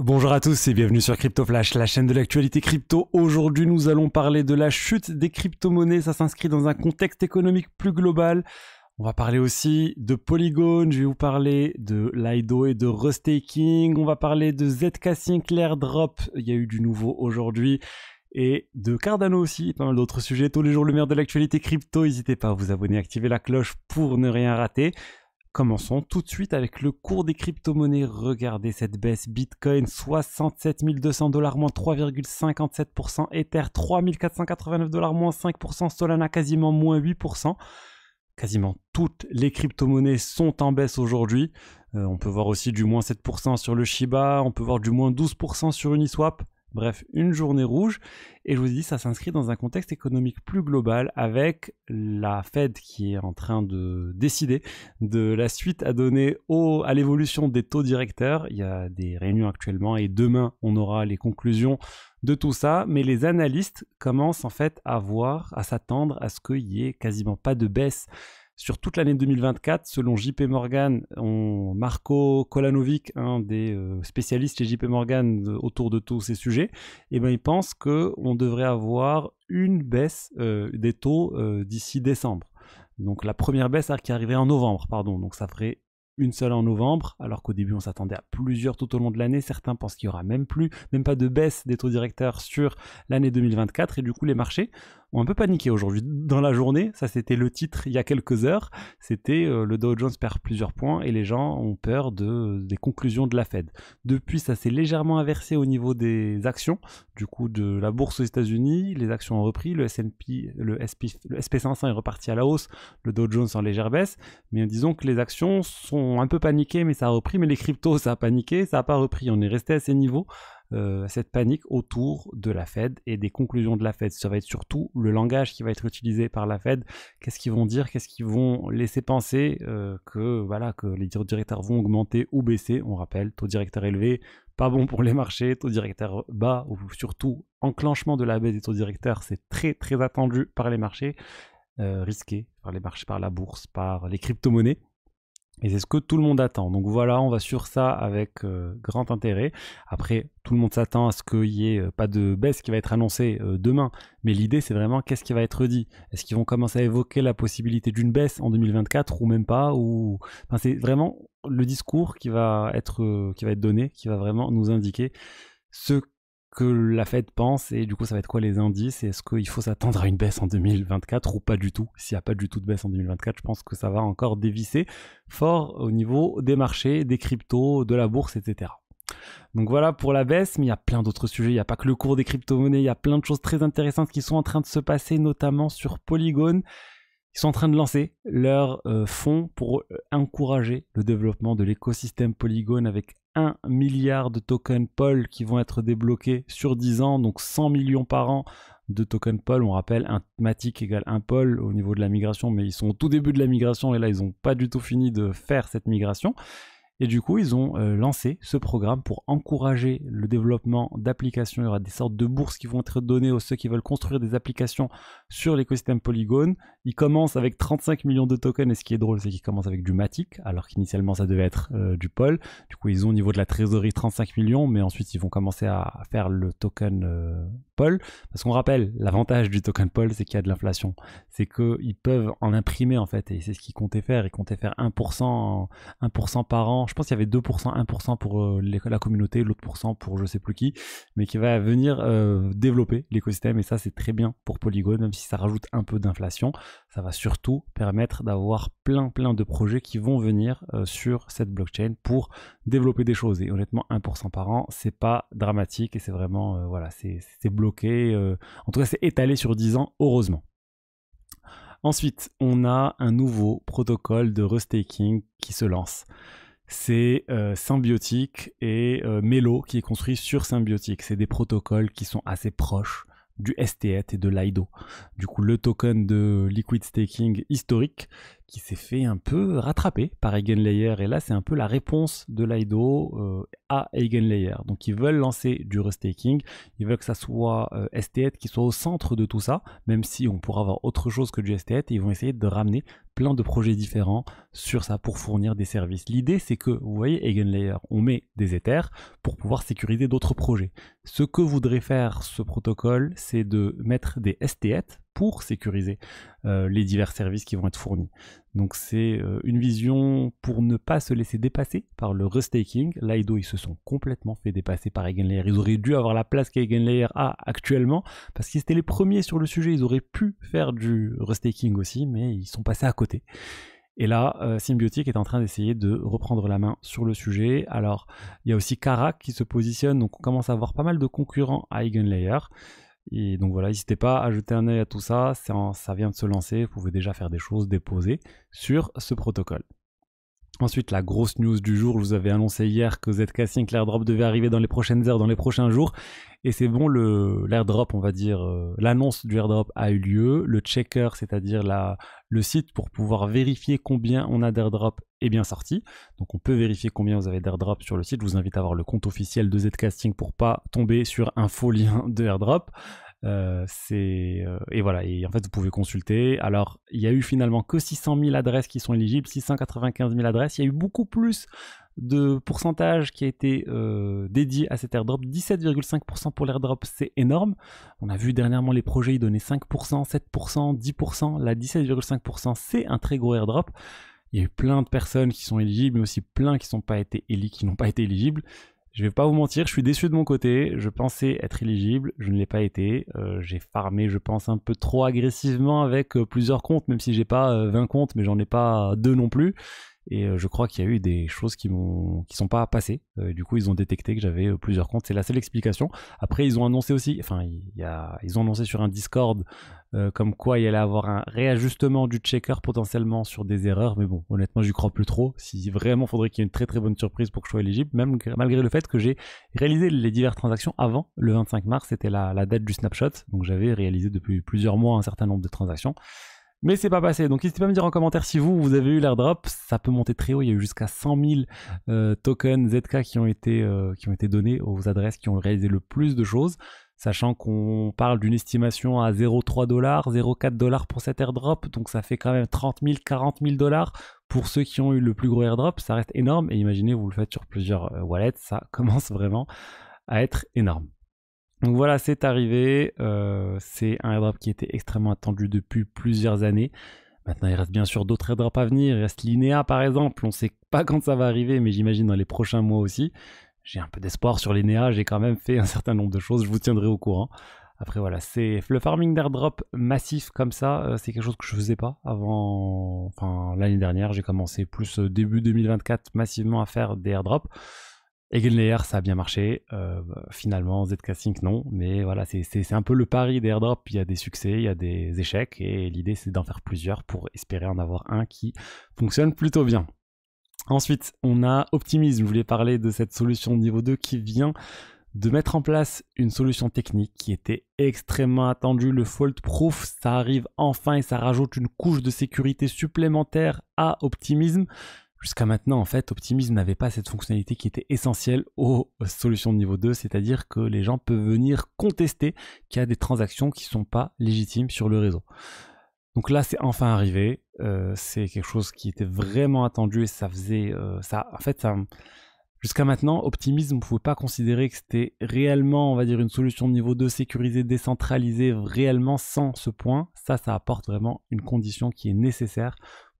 Bonjour à tous et bienvenue sur Crypto Flash, la chaîne de l'actualité crypto. Aujourd'hui, nous allons parler de la chute des crypto-monnaies. Ça s'inscrit dans un contexte économique plus global. On va parler aussi de Polygon, je vais vous parler de Lido et de Restaking. On va parler de ZK Sinclair Drop. Il y a eu du nouveau aujourd'hui et de Cardano aussi, pas mal d'autres sujets. Tous les jours, le meilleur de l'actualité crypto. N'hésitez pas à vous abonner, activer la cloche pour ne rien rater. Commençons tout de suite avec le cours des crypto-monnaies. Regardez cette baisse. Bitcoin 67 200 dollars moins 3,57%. Ether 3489 dollars moins 5%. Solana quasiment moins 8%. Quasiment toutes les crypto-monnaies sont en baisse aujourd'hui. Euh, on peut voir aussi du moins 7% sur le Shiba. On peut voir du moins 12% sur Uniswap. Bref, une journée rouge. Et je vous dis, ça s'inscrit dans un contexte économique plus global avec la Fed qui est en train de décider de la suite à donner à l'évolution des taux directeurs. Il y a des réunions actuellement et demain, on aura les conclusions de tout ça. Mais les analystes commencent en fait à voir, à s'attendre à ce qu'il y ait quasiment pas de baisse sur toute l'année 2024, selon JP Morgan, on, Marco Kolanovic, un des euh, spécialistes chez JP Morgan euh, autour de tous ces sujets, eh ben, il pense qu'on devrait avoir une baisse euh, des taux d'ici décembre. Donc la première baisse qui arriverait en novembre, pardon. Donc ça ferait une seule en novembre, alors qu'au début on s'attendait à plusieurs tout au long de l'année. Certains pensent qu'il n'y aura même plus, même pas de baisse des taux directeurs sur l'année 2024 et du coup les marchés ont un peu paniqué aujourd'hui. Dans la journée, ça c'était le titre il y a quelques heures, c'était euh, le Dow Jones perd plusieurs points et les gens ont peur de, des conclusions de la Fed. Depuis, ça s'est légèrement inversé au niveau des actions, du coup de la bourse aux États-Unis, les actions ont repris, le S&P, le, SP, le SP500 est reparti à la hausse, le Dow Jones en légère baisse, mais disons que les actions sont un peu paniquées, mais ça a repris, mais les cryptos ça a paniqué, ça n'a pas repris, on est resté à ces niveaux euh, cette panique autour de la Fed et des conclusions de la Fed. Ça va être surtout le langage qui va être utilisé par la Fed. Qu'est-ce qu'ils vont dire Qu'est-ce qu'ils vont laisser penser euh, que voilà que les taux directeurs vont augmenter ou baisser On rappelle, taux directeur élevé, pas bon pour les marchés, taux directeur bas ou surtout enclenchement de la baisse des taux directeurs, c'est très très attendu par les marchés. Euh, risqué par les marchés, par la bourse, par les crypto-monnaies. Et c'est ce que tout le monde attend. Donc voilà, on va sur ça avec euh, grand intérêt. Après, tout le monde s'attend à ce qu'il n'y ait euh, pas de baisse qui va être annoncée euh, demain. Mais l'idée, c'est vraiment qu'est-ce qui va être dit. Est-ce qu'ils vont commencer à évoquer la possibilité d'une baisse en 2024 ou même pas ou... c'est vraiment le discours qui va, être, qui va être donné, qui va vraiment nous indiquer ce que la Fed pense et du coup ça va être quoi les indices et est-ce qu'il faut s'attendre à une baisse en 2024 ou pas du tout S'il n'y a pas du tout de baisse en 2024, je pense que ça va encore dévisser fort au niveau des marchés, des cryptos, de la bourse, etc. Donc voilà pour la baisse, mais il y a plein d'autres sujets, il n'y a pas que le cours des crypto-monnaies, il y a plein de choses très intéressantes qui sont en train de se passer, notamment sur Polygon. qui sont en train de lancer leur euh, fonds pour euh, encourager le développement de l'écosystème Polygon avec 1 milliard de tokens Paul qui vont être débloqués sur 10 ans, donc 100 millions par an de tokens Paul. On rappelle, un Matic égale un Paul au niveau de la migration, mais ils sont au tout début de la migration et là, ils n'ont pas du tout fini de faire cette migration. Et du coup, ils ont euh, lancé ce programme pour encourager le développement d'applications. Il y aura des sortes de bourses qui vont être données aux ceux qui veulent construire des applications sur l'écosystème Polygon. ils commencent avec 35 millions de tokens et ce qui est drôle, c'est qu'ils commencent avec du Matic, alors qu'initialement ça devait être euh, du Pol. Du coup, ils ont au niveau de la trésorerie 35 millions, mais ensuite ils vont commencer à faire le token euh, Pol. Parce qu'on rappelle, l'avantage du token Pol, c'est qu'il y a de l'inflation. C'est qu'ils peuvent en imprimer en fait, et c'est ce qu'ils comptaient faire. Ils comptaient faire 1%, 1% par an. Je pense qu'il y avait 2%, 1% pour euh, la communauté, l'autre pourcent pour je sais plus qui, mais qui va venir développer l'écosystème. Et ça, c'est très bien pour Polygon, si ça rajoute un peu d'inflation, ça va surtout permettre d'avoir plein plein de projets qui vont venir euh, sur cette blockchain pour développer des choses. Et honnêtement, 1% par an, c'est pas dramatique et c'est vraiment, euh, voilà, c'est bloqué. Euh, en tout cas, c'est étalé sur 10 ans, heureusement. Ensuite, on a un nouveau protocole de restaking qui se lance c'est Symbiotic et Melo qui est construit sur Symbiotic. C'est des protocoles qui sont assez proches du STET et de l'IDO. Du coup, le token de liquid staking historique qui s'est fait un peu rattraper par Eigenlayer. Et là, c'est un peu la réponse de Lido euh, à Eigenlayer. Donc, ils veulent lancer du restaking. Ils veulent que ça soit euh, qui soit au centre de tout ça, même si on pourra avoir autre chose que du STET. Et ils vont essayer de ramener plein de projets différents sur ça pour fournir des services. L'idée, c'est que, vous voyez, Eigenlayer, on met des Ethers pour pouvoir sécuriser d'autres projets. Ce que voudrait faire ce protocole, c'est de mettre des STET pour sécuriser euh, les divers services qui vont être fournis. Donc c'est euh, une vision pour ne pas se laisser dépasser par le restaking. Lido, ils se sont complètement fait dépasser par Eigenlayer. Ils auraient dû avoir la place qu'Eigenlayer a actuellement, parce qu'ils étaient les premiers sur le sujet. Ils auraient pu faire du restaking aussi, mais ils sont passés à côté. Et là, euh, Symbiotic est en train d'essayer de reprendre la main sur le sujet. Alors, il y a aussi Karak qui se positionne, donc on commence à avoir pas mal de concurrents à Eigenlayer. Et donc voilà, n'hésitez pas à jeter un œil à tout ça. ça vient de se lancer. Vous pouvez déjà faire des choses, déposées sur ce protocole. Ensuite, la grosse news du jour, je vous avais annoncé hier que ZCasting, Sync, l'airdrop devait arriver dans les prochaines heures, dans les prochains jours. Et c'est bon, l'airdrop, on va dire, euh, l'annonce du airdrop a eu lieu. Le checker, c'est-à-dire le site pour pouvoir vérifier combien on a d'airdrop, est bien sorti. Donc on peut vérifier combien vous avez d'airdrop sur le site. Je vous invite à avoir le compte officiel de Zcasting pour pas tomber sur un faux lien de airdrop. Euh, euh, et voilà, et en fait, vous pouvez consulter. Alors, il y a eu finalement que 600 000 adresses qui sont éligibles, 695 000 adresses. Il y a eu beaucoup plus de pourcentage qui a été euh, dédié à cet airdrop, 17,5% pour l'airdrop, c'est énorme. On a vu dernièrement les projets ils donner 5%, 7%, 10%. Là, 17,5%, c'est un très gros airdrop. Il y a eu plein de personnes qui sont éligibles, mais aussi plein qui n'ont pas été, qui pas été éligibles. Je vais pas vous mentir, je suis déçu de mon côté. Je pensais être éligible, je ne l'ai pas été. Euh, j'ai farmé, je pense, un peu trop agressivement avec euh, plusieurs comptes, même si j'ai pas 20 euh, comptes, mais j'en ai pas deux non plus. Et euh, je crois qu'il y a eu des choses qui ne qui sont pas passées. Euh, du coup, ils ont détecté que j'avais euh, plusieurs comptes. C'est la seule explication. Après, ils ont annoncé aussi, enfin, ils ont annoncé sur un Discord comme quoi il y allait avoir un réajustement du checker potentiellement sur des erreurs. Mais bon, honnêtement, je n'y crois plus trop. Si vraiment, faudrait qu'il y ait une très très bonne surprise pour que je sois éligible, même malgré le fait que j'ai réalisé les diverses transactions avant le 25 mars. C'était la, la date du snapshot. Donc, j'avais réalisé depuis plusieurs mois un certain nombre de transactions. Mais c'est pas passé. Donc n'hésitez pas à me dire en commentaire si vous, vous avez eu l'airdrop. Ça peut monter très haut. Il y a eu jusqu'à 100 000 euh, tokens ZK qui ont, été, euh, qui ont été donnés aux adresses qui ont réalisé le plus de choses. Sachant qu'on parle d'une estimation à 0,3 dollars, 0,4 dollars pour cet airdrop. Donc ça fait quand même 30 000, 40 000 dollars pour ceux qui ont eu le plus gros airdrop. Ça reste énorme. Et imaginez, vous le faites sur plusieurs euh, wallets. Ça commence vraiment à être énorme. Donc voilà, c'est arrivé. Euh, c'est un airdrop qui était extrêmement attendu depuis plusieurs années. Maintenant, il reste bien sûr d'autres airdrops à venir. Il reste l'INEA par exemple. On ne sait pas quand ça va arriver, mais j'imagine dans les prochains mois aussi. J'ai un peu d'espoir sur l'INEA. J'ai quand même fait un certain nombre de choses. Je vous tiendrai au courant. Après voilà, c'est le farming d'airdrop massif comme ça, euh, c'est quelque chose que je faisais pas avant enfin l'année dernière, j'ai commencé plus euh, début 2024 massivement à faire des airdrops. Eigenlayer, ça a bien marché. Euh, bah, finalement, ZK non. Mais voilà, c'est un peu le pari des Il y a des succès, il y a des échecs. Et l'idée, c'est d'en faire plusieurs pour espérer en avoir un qui fonctionne plutôt bien. Ensuite, on a Optimism. Je voulais parler de cette solution niveau 2 qui vient de mettre en place une solution technique qui était extrêmement attendue. Le fault Proof, ça arrive enfin et ça rajoute une couche de sécurité supplémentaire à Optimism. Jusqu'à maintenant, en fait, Optimism n'avait pas cette fonctionnalité qui était essentielle aux solutions de niveau 2, c'est-à-dire que les gens peuvent venir contester qu'il y a des transactions qui ne sont pas légitimes sur le réseau. Donc là, c'est enfin arrivé. Euh, c'est quelque chose qui était vraiment attendu et ça faisait. Euh, ça, en fait, ça. Jusqu'à maintenant, Optimism, ne pouvait pas considérer que c'était réellement, on va dire, une solution de niveau 2 sécurisée, décentralisée, réellement sans ce point. Ça, ça apporte vraiment une condition qui est nécessaire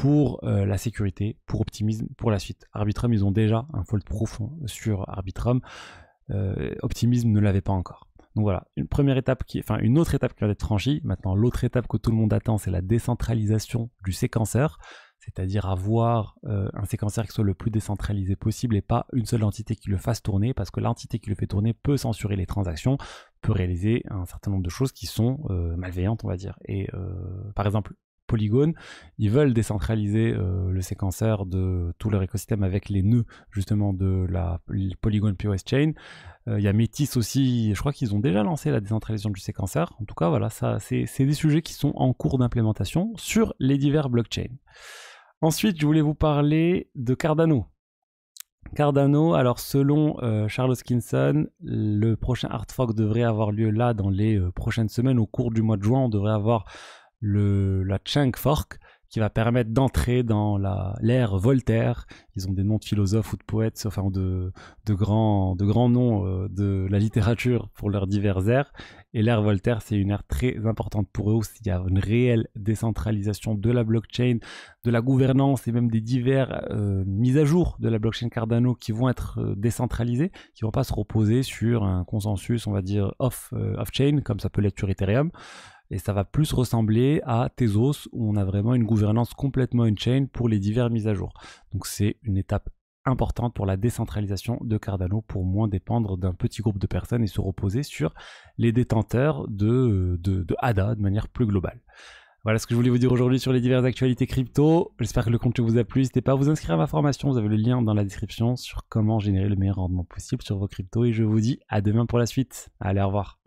pour euh, la sécurité, pour Optimism, pour la suite. Arbitrum, ils ont déjà un fault profond sur Arbitrum. Euh, optimisme ne l'avait pas encore. Donc voilà, une première étape qui, enfin une autre étape qui va être franchie. Maintenant, l'autre étape que tout le monde attend, c'est la décentralisation du séquenceur, c'est-à-dire avoir euh, un séquenceur qui soit le plus décentralisé possible et pas une seule entité qui le fasse tourner, parce que l'entité qui le fait tourner peut censurer les transactions, peut réaliser un certain nombre de choses qui sont malveillantes, on va dire. Et par exemple, Polygon, ils veulent décentraliser euh, le séquenceur de tout leur écosystème avec les nœuds justement de la polygone POS Chain. Euh, il y a Métis aussi, je crois qu'ils ont déjà lancé la décentralisation du séquenceur. En tout cas, voilà, c'est des sujets qui sont en cours d'implémentation sur les divers blockchains. Ensuite, je voulais vous parler de Cardano. Cardano, alors selon euh, Charles Hoskinson, le prochain hard devrait avoir lieu là dans les prochaines semaines. Au cours du mois de juin, on devrait avoir le, la Chang Fork, qui va permettre d'entrer dans l'ère Voltaire. Ils ont des noms de philosophes ou de poètes, enfin de, de, grands, de grands noms euh, de la littérature pour leurs divers airs. Et l'ère Voltaire, c'est une ère très importante pour eux aussi. Il y a une réelle décentralisation de la blockchain, de la gouvernance et même des divers euh, mises à jour de la blockchain Cardano qui vont être euh, décentralisées, qui vont pas se reposer sur un consensus, on va dire, off-chain, comme ça peut l'être sur Ethereum. Et ça va plus ressembler à Tezos où on a vraiment une gouvernance complètement on-chain pour les diverses mises à jour. Donc c'est une étape importante pour la décentralisation de Cardano pour moins dépendre d'un petit groupe de personnes et se reposer sur les détenteurs de, de, de ADA de manière plus globale. Voilà ce que je voulais vous dire aujourd'hui sur les diverses actualités crypto. J'espère que le contenu vous a plu. N'hésitez pas à vous inscrire à ma formation. Vous avez le lien dans la description sur comment générer le meilleur rendement possible sur vos cryptos. Et je vous dis à demain pour la suite. Allez, au revoir.